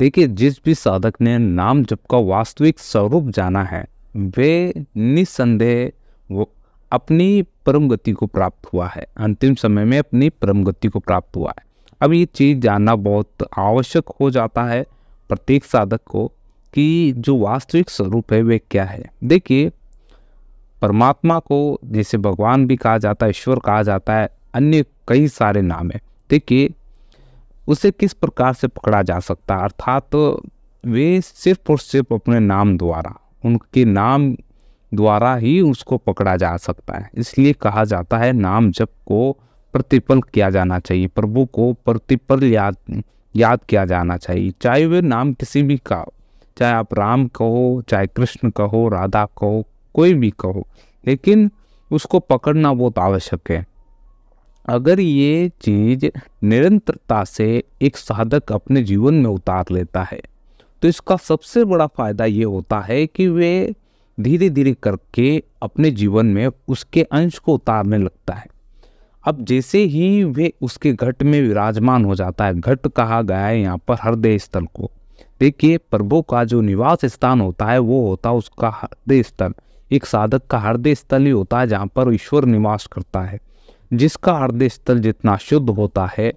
देखिए जिस भी साधक ने नाम जप का वास्तविक स्वरूप जाना है वे निसंदेह वो अपनी परम गति को प्राप्त हुआ है अंतिम समय में अपनी परम गति को प्राप्त हुआ है अब ये चीज़ जानना बहुत आवश्यक हो जाता है प्रत्येक साधक को कि जो वास्तविक स्वरूप है वे क्या है देखिए परमात्मा को जैसे भगवान भी कहा जाता है ईश्वर कहा जाता है अन्य कई सारे नाम है देखिए उसे किस प्रकार से पकड़ा जा सकता है अर्थात तो वे सिर्फ और सिर्फ अपने नाम द्वारा उनके नाम द्वारा ही उसको पकड़ा जा सकता है इसलिए कहा जाता है नाम जप को प्रतिपल किया जाना चाहिए प्रभु को प्रतिपल याद याद किया जाना चाहिए चाहे वे नाम किसी भी का चाहे आप राम कहो चाहे कृष्ण कहो राधा कहो कोई भी कहो लेकिन उसको पकड़ना बहुत आवश्यक है अगर ये चीज़ निरंतरता से एक साधक अपने जीवन में उतार लेता है तो इसका सबसे बड़ा फ़ायदा ये होता है कि वे धीरे धीरे करके अपने जीवन में उसके अंश को उतारने लगता है अब जैसे ही वे उसके घट में विराजमान हो जाता है घट कहा गया है यहाँ पर हृदय स्थल को देखिए प्रभु का जो निवास स्थान होता है वो होता है उसका हृदय स्थल एक साधक का हृदय स्थल ही होता है जहाँ पर ईश्वर निवास करता है जिसका अर्ध स्थल जितना शुद्ध होता है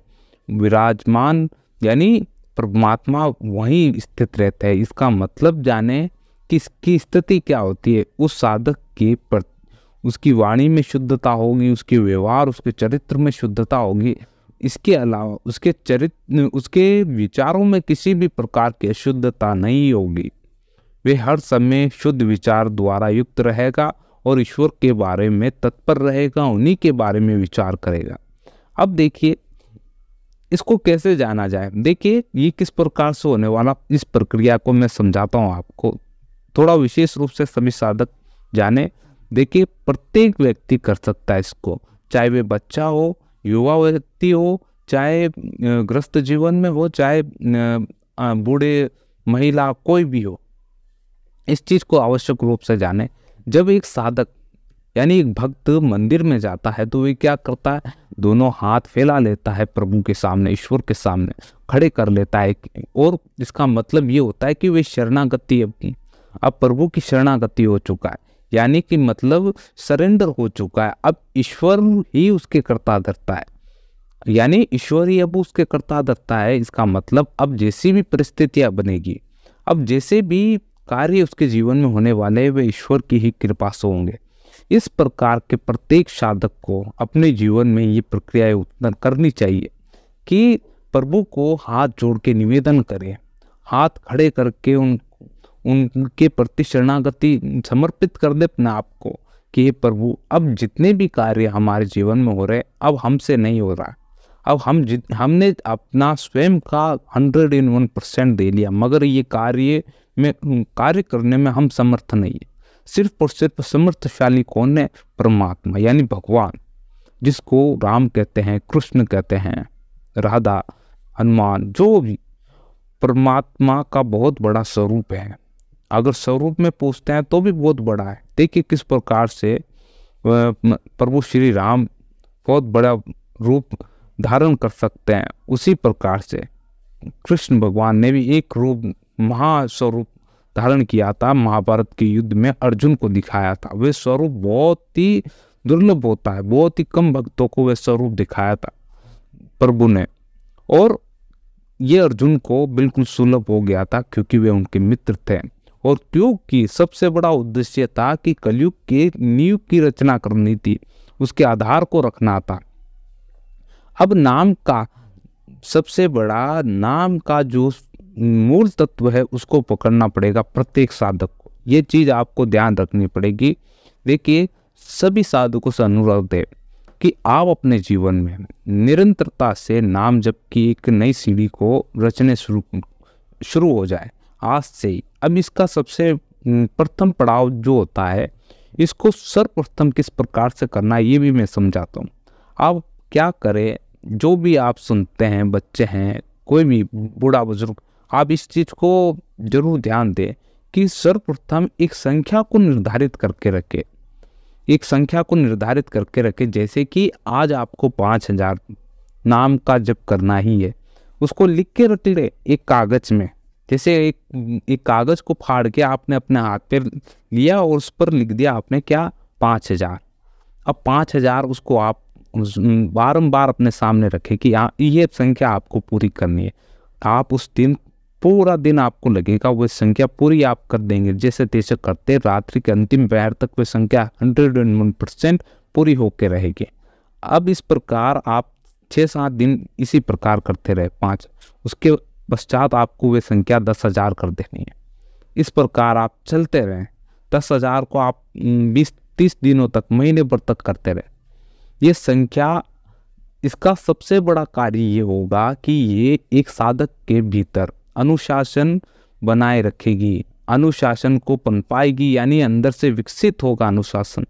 विराजमान यानी परमात्मा वहीं स्थित रहता है इसका मतलब जाने कि इसकी स्थिति क्या होती है उस साधक के प्रति उसकी वाणी में शुद्धता होगी उसके व्यवहार उसके चरित्र में शुद्धता होगी इसके अलावा उसके चरित्र उसके विचारों में किसी भी प्रकार की अशुद्धता नहीं होगी वे हर समय शुद्ध विचार द्वारा युक्त रहेगा और ईश्वर के बारे में तत्पर रहेगा उन्हीं के बारे में विचार करेगा अब देखिए इसको कैसे जाना जाए देखिए ये किस प्रकार से होने वाला इस प्रक्रिया को मैं समझाता हूँ आपको थोड़ा विशेष रूप से सभी साधक जाने देखिए प्रत्येक व्यक्ति कर सकता है इसको चाहे वे बच्चा हो युवा व्यक्ति हो चाहे ग्रस्त जीवन में हो चाहे बूढ़े महिला कोई भी हो इस चीज़ को आवश्यक रूप से जाने जब एक साधक यानी एक भक्त मंदिर में जाता है तो वे क्या करता है दोनों हाथ फैला लेता है प्रभु के सामने ईश्वर के सामने खड़े कर लेता है और इसका मतलब ये होता है कि वे शरणागति की अब प्रभु की शरणागति हो चुका है यानी कि मतलब सरेंडर हो चुका है अब ईश्वर ही उसके कर्ता धरता है यानी ईश्वर ही अब उसके कर्ता धरता है इसका मतलब अब जैसी भी परिस्थितियाँ बनेगी अब जैसे भी कार्य उसके जीवन में होने वाले वे ईश्वर की ही कृपा से होंगे इस प्रकार के प्रत्येक साधक को अपने जीवन में ये प्रक्रियाएं उत्पन्न करनी चाहिए कि प्रभु को हाथ जोड़ के निवेदन करें हाथ खड़े करके उन उनके प्रति शरणागति समर्पित कर दे अपने आप को कि ये प्रभु अब जितने भी कार्य हमारे जीवन में हो रहे अब हमसे नहीं हो रहा अब हम जित हमने अपना स्वयं का हंड्रेड इन वन परसेंट दे लिया मगर ये कार्य में कार्य करने में हम समर्थ नहीं है सिर्फ और सिर्फ समर्थशाली कौन है परमात्मा यानी भगवान जिसको राम कहते हैं कृष्ण कहते हैं राधा हनुमान जो भी परमात्मा का बहुत बड़ा स्वरूप है अगर स्वरूप में पूछते हैं तो भी बहुत बड़ा है देखिए किस प्रकार से प्रभु श्री राम बहुत बड़ा रूप धारण कर सकते हैं उसी प्रकार से कृष्ण भगवान ने भी एक रूप महास्वरूप धारण किया था महाभारत के युद्ध में अर्जुन को दिखाया था वह स्वरूप बहुत ही दुर्लभ होता है बहुत ही कम भक्तों को वह स्वरूप दिखाया था प्रभु ने और ये अर्जुन को बिल्कुल सुलभ हो गया था क्योंकि वे उनके मित्र थे और क्योंकि सबसे बड़ा उद्देश्य था कि कलयुग के नीव की रचना करनी थी उसके आधार को रखना था अब नाम का सबसे बड़ा नाम का जो मूल तत्व है उसको पकड़ना पड़ेगा प्रत्येक साधक को ये चीज़ आपको ध्यान रखनी पड़ेगी देखिए सभी साधकों से अनुरोध है कि आप अपने जीवन में निरंतरता से नाम जप की एक नई सीढ़ी को रचने शुरू शुरू हो जाए आज से ही अब इसका सबसे प्रथम पड़ाव जो होता है इसको सर्वप्रथम किस प्रकार से करना है ये भी मैं समझाता हूँ आप क्या करें जो भी आप सुनते हैं बच्चे हैं कोई भी बूढ़ा बुजुर्ग आप इस चीज़ को जरूर ध्यान दें कि सर्वप्रथम एक संख्या को निर्धारित करके रखें एक संख्या को निर्धारित करके रखें जैसे कि आज आपको पाँच हज़ार नाम का जप करना ही है उसको लिख के रख ले एक कागज़ में जैसे एक एक कागज़ को फाड़ के आपने अपने हाथ पे लिया और उस पर लिख दिया आपने क्या पाँच हज़ार अब पाँच हज़ार उसको आप बारम्बार अपने सामने रखें कि हाँ, ये संख्या आपको पूरी करनी है आप उस दिन पूरा दिन आपको लगेगा वह संख्या पूरी आप कर देंगे जैसे तैसे करते रात्रि के अंतिम व्यार तक वह संख्या हंड्रेड एंड वन परसेंट पूरी होकर रहेगी अब इस प्रकार आप छः सात दिन इसी प्रकार करते रहे पाँच उसके पश्चात आपको वह संख्या दस हज़ार कर देनी है इस प्रकार आप चलते रहें दस हज़ार को आप बीस तीस दिनों तक महीने भर तक करते रहे ये संख्या इसका सबसे बड़ा कार्य ये होगा कि ये एक साधक के भीतर अनुशासन बनाए रखेगी अनुशासन को पनपाएगी यानी अंदर से विकसित होगा अनुशासन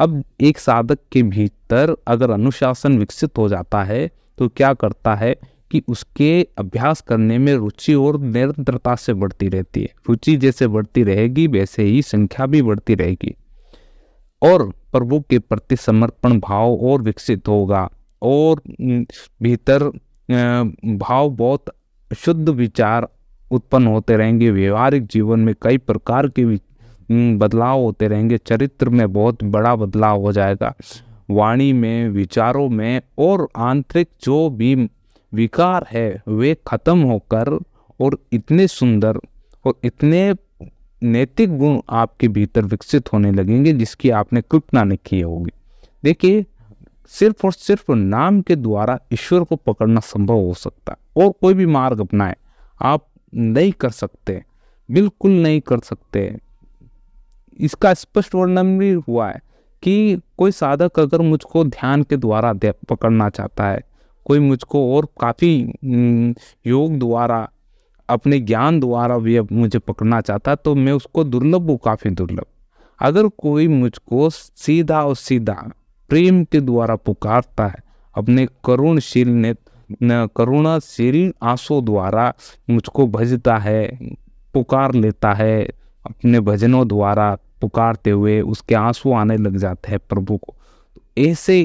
अब एक साधक के भीतर अगर अनुशासन विकसित हो जाता है तो क्या करता है कि उसके अभ्यास करने में रुचि और निरंतरता से बढ़ती रहती है रुचि जैसे बढ़ती रहेगी वैसे ही संख्या भी बढ़ती रहेगी और प्रभु के प्रति समर्पण भाव और विकसित होगा और भीतर भाव बहुत शुद्ध विचार उत्पन्न होते रहेंगे व्यवहारिक जीवन में कई प्रकार के बदलाव होते रहेंगे चरित्र में बहुत बड़ा बदलाव हो जाएगा वाणी में विचारों में और आंतरिक जो भी विकार है वे खत्म होकर और इतने सुंदर और इतने नैतिक गुण आपके भीतर विकसित होने लगेंगे जिसकी आपने कल्पना नहीं की होगी देखिए सिर्फ और सिर्फ नाम के द्वारा ईश्वर को पकड़ना संभव हो सकता है और कोई भी मार्ग अपनाए आप नहीं कर सकते बिल्कुल नहीं कर सकते इसका स्पष्ट वर्णन भी हुआ है कि कोई साधक अगर मुझको ध्यान के द्वारा पकड़ना चाहता है कोई मुझको और काफ़ी योग द्वारा अपने ज्ञान द्वारा भी मुझे पकड़ना चाहता है तो मैं उसको दुर्लभ हूँ काफ़ी दुर्लभ अगर कोई मुझको सीधा और सीधा प्रेम के द्वारा पुकारता है अपने करुणशील ने करुणाशील आंसू द्वारा मुझको भजता है पुकार लेता है अपने भजनों द्वारा पुकारते हुए उसके आंसू आने लग जाते हैं प्रभु को ऐसे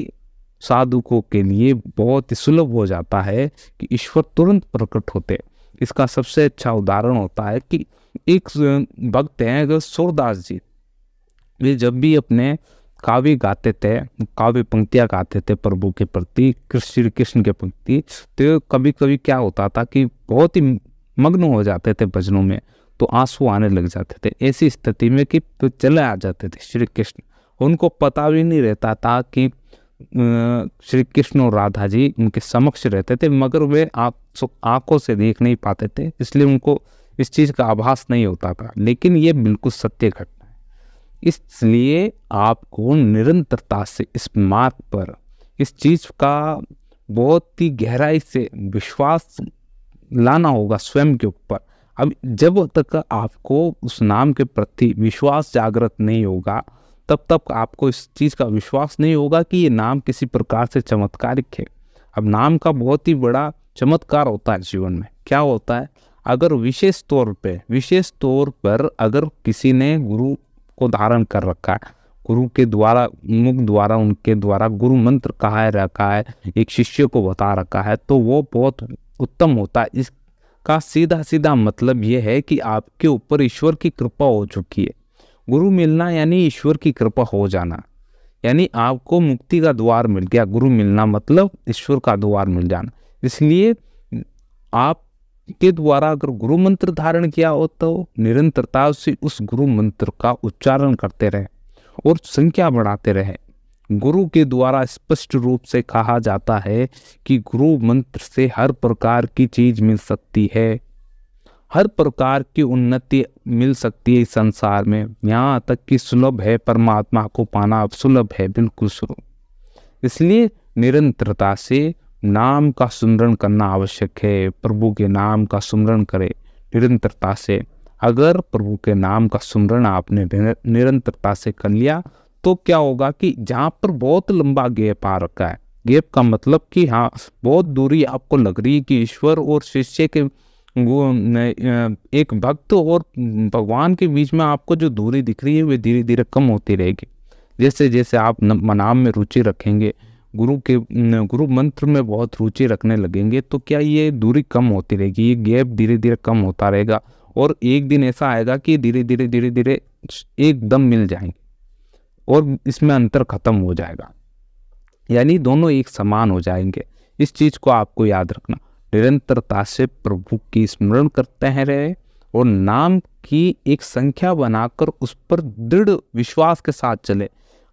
साधुकों के लिए बहुत ही सुलभ हो जाता है कि ईश्वर तुरंत प्रकट होते इसका सबसे अच्छा उदाहरण होता है कि एक भक्त हैं सूरदास जी वे जब भी अपने काव्य गाते थे काव्य पंक्तियाँ गाते थे प्रभु के प्रति श्री कृष्ण के प्रति तो कभी कभी क्या होता था कि बहुत ही मग्न हो जाते थे भजनों में तो आंसू आने लग जाते थे ऐसी स्थिति में कि तो चले आ जाते थे श्री कृष्ण उनको पता भी नहीं रहता था कि श्री कृष्ण और राधा जी उनके समक्ष रहते थे मगर वे आंखों से देख नहीं पाते थे इसलिए उनको इस चीज़ का आभास नहीं होता था लेकिन ये बिल्कुल सत्य घटना इसलिए आपको निरंतरता से इस मार्ग पर इस चीज़ का बहुत ही गहराई से विश्वास लाना होगा स्वयं के ऊपर अब जब तक आपको उस नाम के प्रति विश्वास जागृत नहीं होगा तब तक आपको इस चीज़ का विश्वास नहीं होगा कि ये नाम किसी प्रकार से चमत्कारिक है अब नाम का बहुत ही बड़ा चमत्कार होता है जीवन में क्या होता है अगर विशेष तौर पे विशेष तौर पर अगर किसी ने गुरु को धारण कर रखा है गुरु के द्वारा मुख द्वारा उनके द्वारा गुरु मंत्र कहा रखा है एक शिष्य को बता रखा है तो वो बहुत उत्तम होता है इसका सीधा सीधा मतलब ये है कि आपके ऊपर ईश्वर की कृपा हो चुकी है गुरु मिलना यानी ईश्वर की कृपा हो जाना यानी आपको मुक्ति का द्वार मिल गया गुरु मिलना मतलब ईश्वर का द्वार मिल जाना इसलिए आप के द्वारा अगर गुरु मंत्र धारण किया हो तो निरंतरता से उस गुरु मंत्र का उच्चारण करते रहे और संख्या बढ़ाते रहे गुरु के द्वारा स्पष्ट रूप से कहा जाता है कि गुरु मंत्र से हर प्रकार की चीज मिल सकती है हर प्रकार की उन्नति मिल सकती है इस संसार में यहाँ तक कि सुलभ है परमात्मा को पाना सुलभ है बिल्कुल सुलभ इसलिए निरंतरता से नाम का सुमरण करना आवश्यक है प्रभु के नाम का सुमरण करें निरंतरता से अगर प्रभु के नाम का सुमरण आपने निरंतरता से कर लिया तो क्या होगा कि जहाँ पर बहुत लंबा गैप आ रखा है गैप का मतलब कि हाँ बहुत दूरी आपको लग रही है कि ईश्वर और शिष्य के वो एक भक्त और भगवान के बीच में आपको जो दूरी दिख रही है वे धीरे धीरे कम होती रहेगी जैसे जैसे आप नाम में रुचि रखेंगे गुरु के गुरु मंत्र में बहुत रुचि रखने लगेंगे तो क्या ये दूरी कम होती रहेगी ये गैप धीरे धीरे कम होता रहेगा और एक दिन ऐसा आएगा कि धीरे धीरे धीरे धीरे एकदम मिल जाएंगे और इसमें अंतर खत्म हो जाएगा यानी दोनों एक समान हो जाएंगे इस चीज़ को आपको याद रखना निरंतरता से प्रभु की स्मरण करते हैं रहे और नाम की एक संख्या बनाकर उस पर दृढ़ विश्वास के साथ चले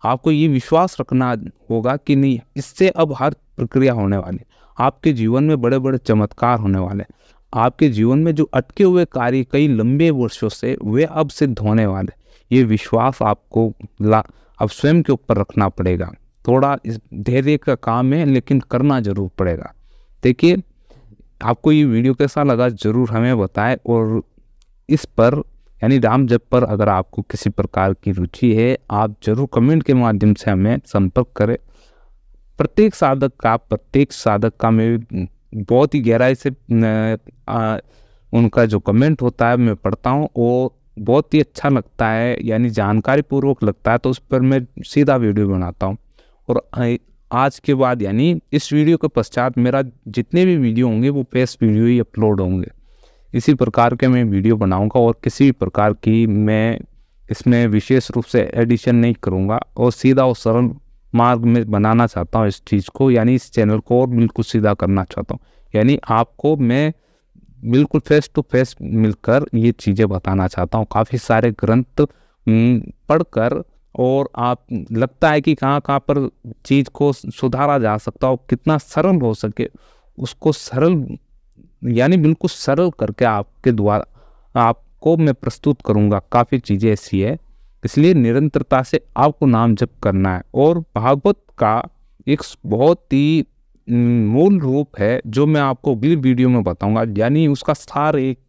आपको ये विश्वास रखना होगा कि नहीं इससे अब हर प्रक्रिया होने वाली आपके जीवन में बड़े बड़े चमत्कार होने वाले आपके जीवन में जो अटके हुए कार्य कई लंबे वर्षों से वे अब सिद्ध होने वाले ये विश्वास आपको ला अब स्वयं के ऊपर रखना पड़ेगा थोड़ा इस धैर्य का काम है लेकिन करना ज़रूर पड़ेगा देखिए आपको ये वीडियो कैसा लगा ज़रूर हमें बताएं और इस पर यानी राम जप पर अगर आपको किसी प्रकार की रुचि है आप जरूर कमेंट के माध्यम से हमें संपर्क करें प्रत्येक साधक का प्रत्येक साधक का मैं बहुत ही गहराई से आ, उनका जो कमेंट होता है मैं पढ़ता हूँ वो बहुत ही अच्छा लगता है यानी जानकारी पूर्वक लगता है तो उस पर मैं सीधा वीडियो बनाता हूँ और आज के बाद यानी इस वीडियो के पश्चात मेरा जितने भी वीडियो होंगे वो पेस्ट वीडियो ही अपलोड होंगे इसी प्रकार के मैं वीडियो बनाऊंगा और किसी भी प्रकार की मैं इसमें विशेष रूप से एडिशन नहीं करूंगा और सीधा और सरल मार्ग में बनाना चाहता हूँ इस चीज़ को यानी इस चैनल को और बिल्कुल सीधा करना चाहता हूँ यानी आपको मैं बिल्कुल फेस टू फेस मिलकर ये चीज़ें बताना चाहता हूँ काफ़ी सारे ग्रंथ पढ़कर और आप लगता है कि कहाँ कहाँ पर चीज़ को सुधारा जा सकता हो कितना सरल हो सके उसको सरल यानी बिल्कुल सरल करके आपके द्वारा आपको मैं प्रस्तुत करूँगा काफ़ी चीज़ें ऐसी है इसलिए निरंतरता से आपको नाम जप करना है और भागवत का एक बहुत ही मूल रूप है जो मैं आपको अगली वीडियो में बताऊंगा यानी उसका सार एक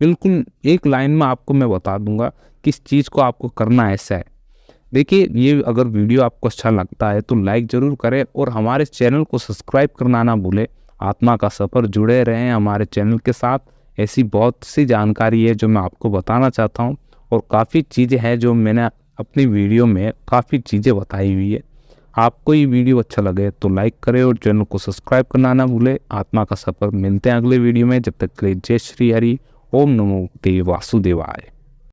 बिल्कुल एक लाइन में आपको मैं बता दूंगा किस चीज़ को आपको करना ऐसा है देखिए ये अगर वीडियो आपको अच्छा लगता है तो लाइक ज़रूर करें और हमारे चैनल को सब्सक्राइब करना ना भूलें आत्मा का सफ़र जुड़े रहें हमारे चैनल के साथ ऐसी बहुत सी जानकारी है जो मैं आपको बताना चाहता हूँ और काफ़ी चीज़ें हैं जो मैंने अपनी वीडियो में काफ़ी चीज़ें बताई हुई है आपको ये वीडियो अच्छा लगे तो लाइक करें और चैनल को सब्सक्राइब करना ना भूलें आत्मा का सफ़र मिलते हैं अगले वीडियो में जब तक के लिए जय श्री हरि ओम नमो देव वासुदेवाय